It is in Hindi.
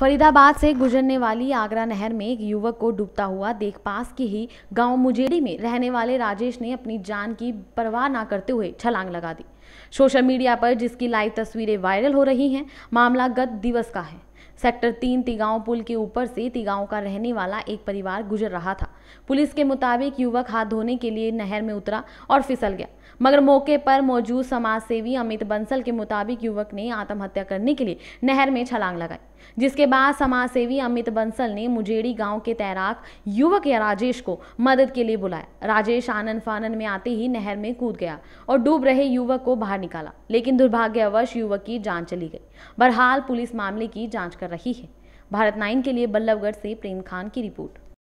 फरीदाबाद से गुजरने वाली आगरा नहर में एक युवक को डूबता हुआ देख पास की ही गांव मुजेड़ी में रहने वाले राजेश ने अपनी जान की परवाह ना करते हुए छलांग लगा दी सोशल मीडिया पर जिसकी लाइव तस्वीरें वायरल हो रही हैं मामला गत दिवस का है सेक्टर तीन तिगांव पुल के ऊपर से तिगांव का रहने वाला एक परिवार गुजर रहा था पुलिस के मुताबिक युवक हाथ धोने के लिए नहर में उतरा और फिसल गया मगर मौके पर मौजूद सेवी अमित बंसल के मुताबिक युवक ने आत्महत्या करने के लिए नहर में छलांग लगाई जिसके बाद समाज सेवी अमित बंसल ने मुजेड़ी गांव के तैराक युवक या राजेश को मदद के लिए बुलाया राजेश आनंद फानन में आते ही नहर में कूद गया और डूब रहे युवक को बाहर निकाला लेकिन दुर्भाग्यवश युवक की जान चली गई बहरहाल पुलिस मामले की जाँच कर रही है भारत नाइन के लिए बल्लभगढ़ से प्रेम खान की रिपोर्ट